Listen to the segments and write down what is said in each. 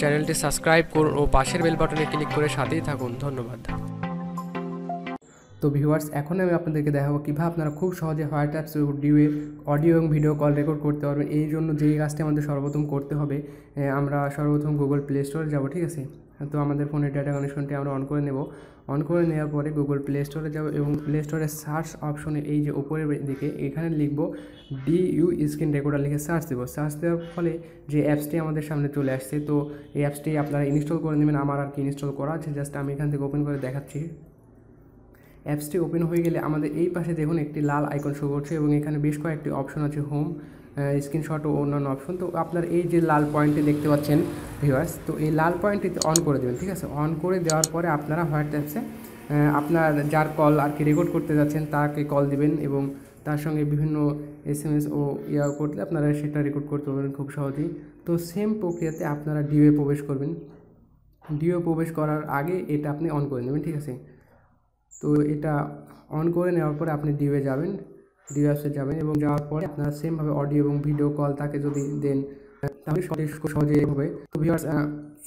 চ্যানেলটি সাবস্ক্রাইব করুন ও পাশের বেল বাটনে ক্লিক করে সাথেই থাকুন ধন্যবাদ তো ভিউয়ার্স এখন আমি আপনাদেরকে দেখাবো কীভাবে আপনারা খুব সহজে অ্যাপস ডিউয়ে অডিও এবং ভিডিও কল রেকর্ড করতে পারবেন এই জন্য যেই কাজটি আমাদের সর্বপ্রথম করতে হবে আমরা সর্বপ্রথম গুগল প্লে স্টোরে যাবো ঠিক আছে তো আমাদের ফোনের ডাটা কানেকশনটি আমরা অন করে নেব অন করে নেওয়ার পরে গুগল প্লে স্টোরে যাবো এবং প্লে স্টোরে সার্চ অপশনে এই যে উপরের দিকে এখানে লিখবো ডি ইউ স্ক্রিন রেকর্ডার লিখে সার্চ দেবো সার্চ দেওয়ার ফলে যে অ্যাপসটি আমাদের সামনে চলে আসছে তো এই অ্যাপসটি আপনারা ইনস্টল করে নেবেন আমার আর কি ইনস্টল করা আছে জাস্ট আমি এখান থেকে ওপেন করে দেখাচ্ছি অ্যাপসটি ওপেন হয়ে গেলে আমাদের এই পাশে দেখুন একটি লাল আইকন শো করছে এবং এখানে বেশ কয়েকটি অপশন আছে হোম স্ক্রিনশট ও অন্যান্য অপশন তো আপনার এই যে লাল পয়েন্টটি দেখতে পাচ্ছেন ভিওয়ার্স তো এই লাল পয়েন্টটিতে অন করে দেবেন ঠিক আছে অন করে দেওয়ার পরে আপনারা হোয়াটসঅ্যাপসে আপনার যার কল আর কি রেকর্ড করতে যাচ্ছেন তাকে কল দিবেন এবং তার সঙ্গে বিভিন্ন এস এম এস ও ইয়া করলে আপনারা সেটা রেকর্ড করতে পারবেন খুব সহজেই তো সেম প্রক্রিয়াতে আপনারা ডিওয়ে প্রবেশ করবেন ডিও প্রবেশ করার আগে এটা আপনি অন করে নেবেন ঠিক আছে তো এটা অন করে নেওয়ার পরে আপনি ডিউয়ে যাবেন ডিউ অ্যাপসে যাবেন এবং যাওয়ার পরে আপনারা সেমভাবে অডিও এবং ভিডিও কল তাকে যদি দেন তাহলে সহজে হবে তো ভিউয়ার্স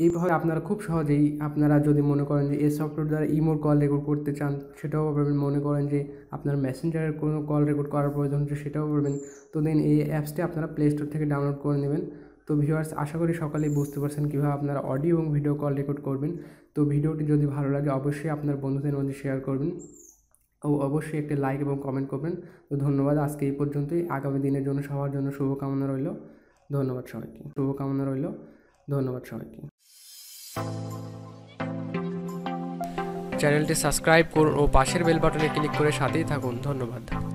এইভাবে আপনারা খুব সহজেই আপনারা যদি মনে করেন যে এই সফটওয়্যার দ্বারা ইমোর কল রেকর্ড করতে চান সেটাও পারবেন মনে করেন যে আপনার মেসেঞ্জারের কোনো কল রেকর্ড করার প্রয়োজন হচ্ছে সেটাও পারবেন তো দেন এই অ্যাপসটি আপনারা প্লে স্টোর থেকে ডাউনলোড করে নেবেন তো ভিউয়ার্স আশা করি সকালে বুঝতে পারছেন কীভাবে আপনারা অডিও এবং ভিডিও কল রেকর্ড করবেন তো ভিডিওটি যদি ভালো লাগে অবশ্যই আপনার বন্ধুদের মধ্যে শেয়ার করবেন ও অবশ্যই একটি লাইক এবং কমেন্ট করবেন তো ধন্যবাদ আজকে এই পর্যন্তই আগামী দিনের জন্য সবার জন্য শুভকামনা রইল ধন্যবাদ সবাইকে শুভকামনা রইল ধন্যবাদ সবাইকে চ্যানেলটি সাবস্ক্রাইব করুন ও পাশের বেল বাটনে ক্লিক করে সাথেই থাকুন ধন্যবাদ